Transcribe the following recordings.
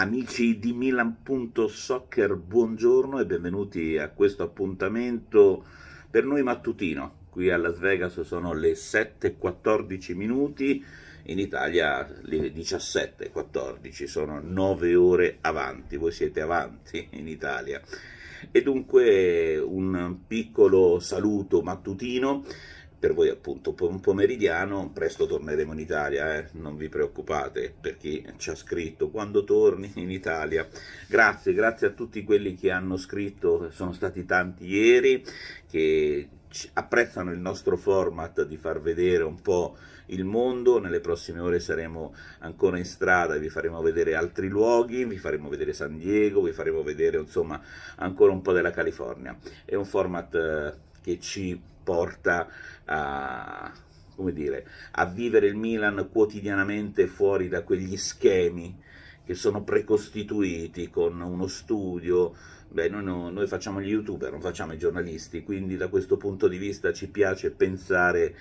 Amici di Milan.soccer, buongiorno e benvenuti a questo appuntamento per noi mattutino. Qui a Las Vegas sono le 7.14 minuti, in Italia le 17.14, sono 9 ore avanti, voi siete avanti in Italia. E dunque un piccolo saluto mattutino per voi appunto pomeridiano, presto torneremo in Italia, eh? non vi preoccupate per chi ci ha scritto quando torni in Italia. Grazie, grazie a tutti quelli che hanno scritto, sono stati tanti ieri, che apprezzano il nostro format di far vedere un po' il mondo, nelle prossime ore saremo ancora in strada e vi faremo vedere altri luoghi, vi faremo vedere San Diego, vi faremo vedere insomma ancora un po' della California. È un format eh, che ci porta a, dire, a vivere il Milan quotidianamente fuori da quegli schemi che sono precostituiti con uno studio. Beh, noi, no, noi, facciamo gli youtuber, non facciamo i giornalisti, quindi da questo punto di vista ci piace pensare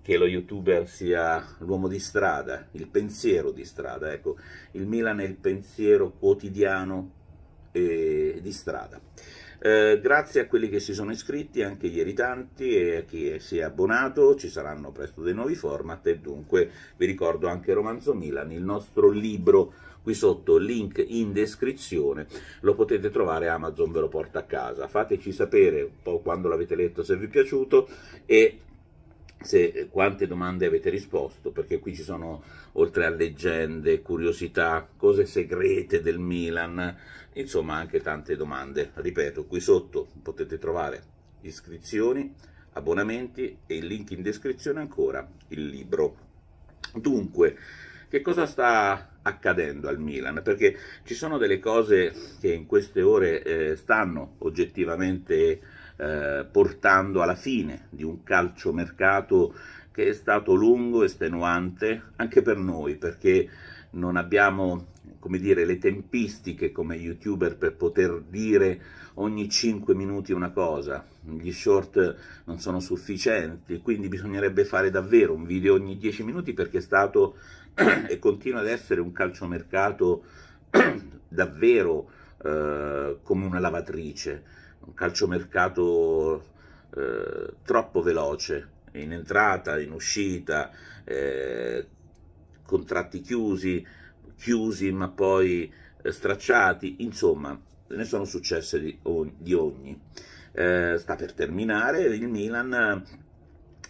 che lo youtuber sia l'uomo di strada, il pensiero di strada. Ecco, il Milan è il pensiero quotidiano eh, di strada. Eh, grazie a quelli che si sono iscritti, anche ieri tanti, e a chi si è abbonato, ci saranno presto dei nuovi format e dunque vi ricordo anche Romanzo Milan, il nostro libro qui sotto, link in descrizione, lo potete trovare, Amazon ve lo porta a casa. Fateci sapere un po' quando l'avete letto, se vi è piaciuto e se, quante domande avete risposto, perché qui ci sono, oltre a leggende, curiosità, cose segrete del Milan, insomma anche tante domande. Ripeto, qui sotto potete trovare iscrizioni, abbonamenti e il link in descrizione ancora, il libro. Dunque, che cosa sta accadendo al Milan? Perché ci sono delle cose che in queste ore eh, stanno oggettivamente eh, portando alla fine di un calciomercato che è stato lungo, estenuante, anche per noi, perché non abbiamo come dire, le tempistiche come youtuber per poter dire ogni 5 minuti una cosa, gli short non sono sufficienti, quindi bisognerebbe fare davvero un video ogni 10 minuti perché è stato e continua ad essere un calciomercato davvero eh, come una lavatrice un calciomercato eh, troppo veloce in entrata, in uscita, eh, contratti chiusi, chiusi ma poi eh, stracciati, insomma ne sono successe di, di ogni. Eh, sta per terminare il Milan,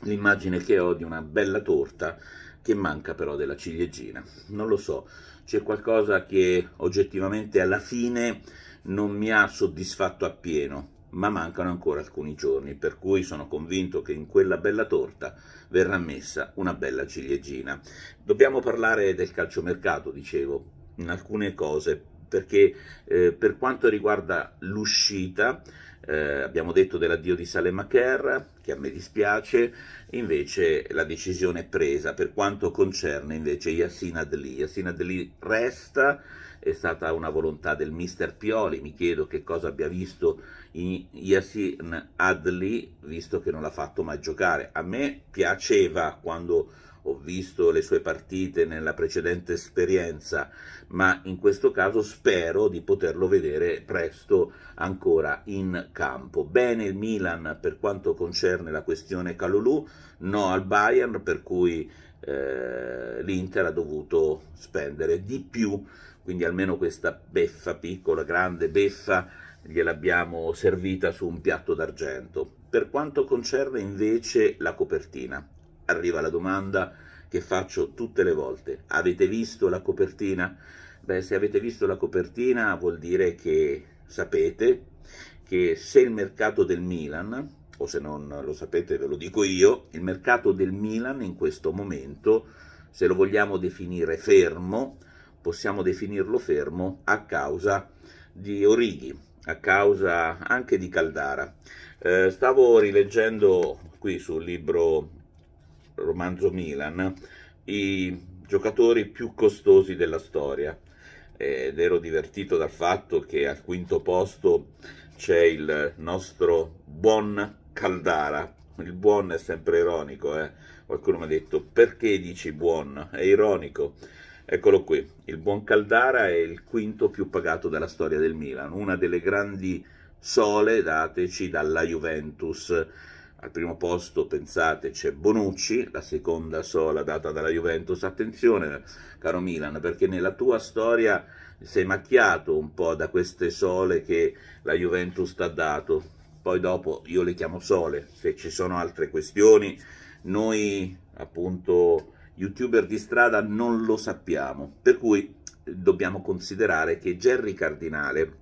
l'immagine che ho di una bella torta che manca però della ciliegina. Non lo so, c'è qualcosa che oggettivamente alla fine non mi ha soddisfatto appieno, ma mancano ancora alcuni giorni, per cui sono convinto che in quella bella torta verrà messa una bella ciliegina. Dobbiamo parlare del calciomercato, dicevo, in alcune cose, perché eh, per quanto riguarda l'uscita, eh, abbiamo detto dell'addio di Salem Macher, che a me dispiace, invece la decisione è presa per quanto concerne invece Yassine Adli. Yassine Adli resta, è stata una volontà del mister Pioli, mi chiedo che cosa abbia visto Yassin Adli, visto che non l'ha fatto mai giocare. A me piaceva quando ho visto le sue partite nella precedente esperienza, ma in questo caso spero di poterlo vedere presto ancora in campo. Bene il Milan per quanto concerne la questione Calolù, no al Bayern per cui eh, l'Inter ha dovuto spendere di più, quindi almeno questa beffa piccola, grande beffa gliel'abbiamo servita su un piatto d'argento. Per quanto concerne invece la copertina, arriva la domanda che faccio tutte le volte. Avete visto la copertina? Beh, se avete visto la copertina vuol dire che sapete che se il mercato del Milan, o se non lo sapete ve lo dico io, il mercato del Milan in questo momento, se lo vogliamo definire fermo, possiamo definirlo fermo a causa di Orighi, a causa anche di Caldara. Eh, stavo rileggendo qui sul libro romanzo Milan, i giocatori più costosi della storia ed ero divertito dal fatto che al quinto posto c'è il nostro buon Caldara. Il buon è sempre ironico, eh? qualcuno mi ha detto perché dici buon? È ironico. Eccolo qui, il buon Caldara è il quinto più pagato della storia del Milan, una delle grandi sole dateci dalla Juventus al primo posto, pensate, c'è Bonucci, la seconda sola data dalla Juventus. Attenzione, caro Milan, perché nella tua storia sei macchiato un po' da queste sole che la Juventus ti ha dato. Poi dopo io le chiamo sole, se ci sono altre questioni, noi appunto youtuber di strada non lo sappiamo. Per cui eh, dobbiamo considerare che Gerry Cardinale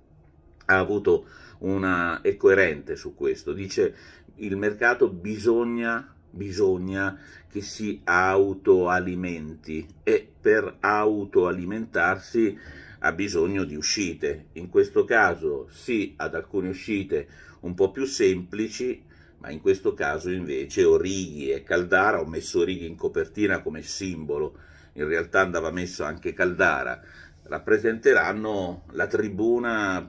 ha avuto una, è coerente su questo, dice il mercato bisogna, bisogna che si autoalimenti e per autoalimentarsi ha bisogno di uscite, in questo caso sì ad alcune uscite un po' più semplici, ma in questo caso invece Orighi e Caldara, ho messo Orighi in copertina come simbolo, in realtà andava messo anche Caldara, rappresenteranno la tribuna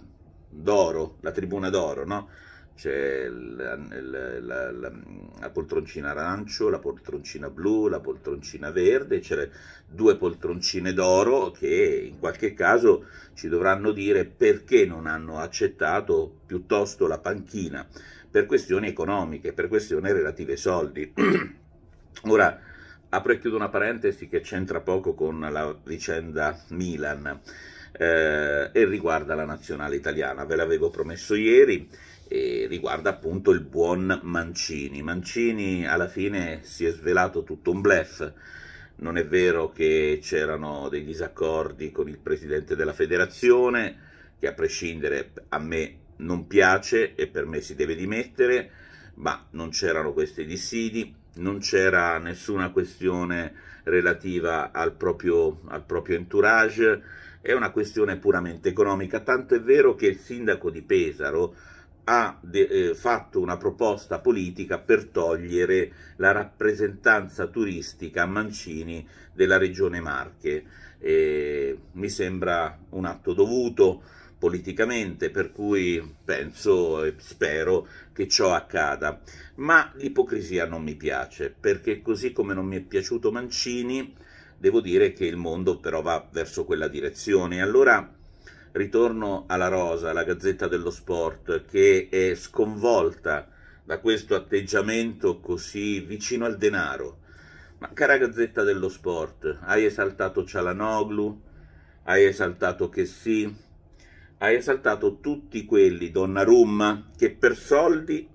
d'oro, la tribuna d'oro, no? C'è la, la, la, la, poltroncina arancio, la poltroncina blu, la poltroncina verde, c'è le due poltroncine d'oro che in qualche caso ci dovranno dire perché non hanno accettato piuttosto la panchina, per questioni economiche, per questioni relative ai soldi. Ora, apro e chiudo una parentesi che c'entra poco con la vicenda Milan eh, e riguarda la nazionale italiana. Ve l'avevo promesso ieri riguarda appunto il buon Mancini. Mancini alla fine si è svelato tutto un blef. Non è vero che c'erano dei disaccordi con il presidente della federazione, che a prescindere a me non piace e per me si deve dimettere, ma non c'erano questi dissidi, non c'era nessuna questione relativa al proprio, al proprio entourage è una questione puramente economica, tanto è vero che il sindaco di Pesaro ha de- eh, fatto una proposta politica per togliere la rappresentanza turistica a Mancini della regione Marche. E mi sembra un atto dovuto politicamente, per cui penso e spero che ciò accada. Ma l'ipocrisia non mi piace, perché così come non mi è piaciuto Mancini, devo dire che il mondo però va verso quella direzione. Allora ritorno alla Rosa, la Gazzetta dello Sport, che è sconvolta da questo atteggiamento così vicino al denaro. Ma cara Gazzetta dello Sport, hai esaltato Cialanoglu, hai esaltato Chessy, hai esaltato tutti quelli, Donnarumma, che per soldi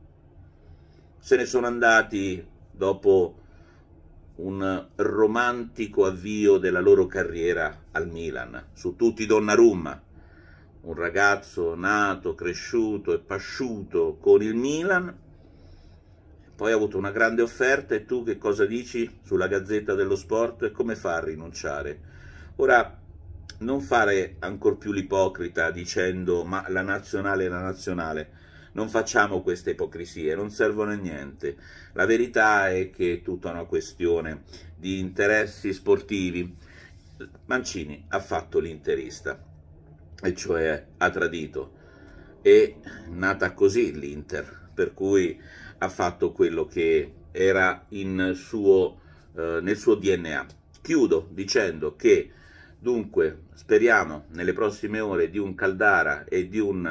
se ne sono andati dopo un romantico avvio della loro carriera al Milan, su tutti Donnarumma, un ragazzo nato, cresciuto e pasciuto con il Milan, poi ha avuto una grande offerta e tu che cosa dici sulla Gazzetta dello Sport e come fa a rinunciare? Ora, non fare ancora più l'ipocrita dicendo ma la nazionale è la nazionale, non facciamo queste ipocrisie, non servono a niente. La verità è che è tutta una questione di interessi sportivi. Mancini ha fatto l'interista, e cioè ha tradito. È nata così l'Inter, per cui ha fatto quello che era suo, eh, nel suo DNA. Chiudo dicendo che Dunque, speriamo nelle prossime ore di un Caldara e di un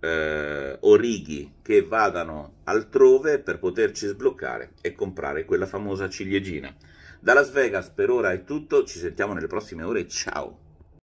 eh, orighi che vadano altrove per poterci sbloccare e comprare quella famosa ciliegina. Da Las Vegas per ora è tutto, ci sentiamo nelle prossime ore, ciao!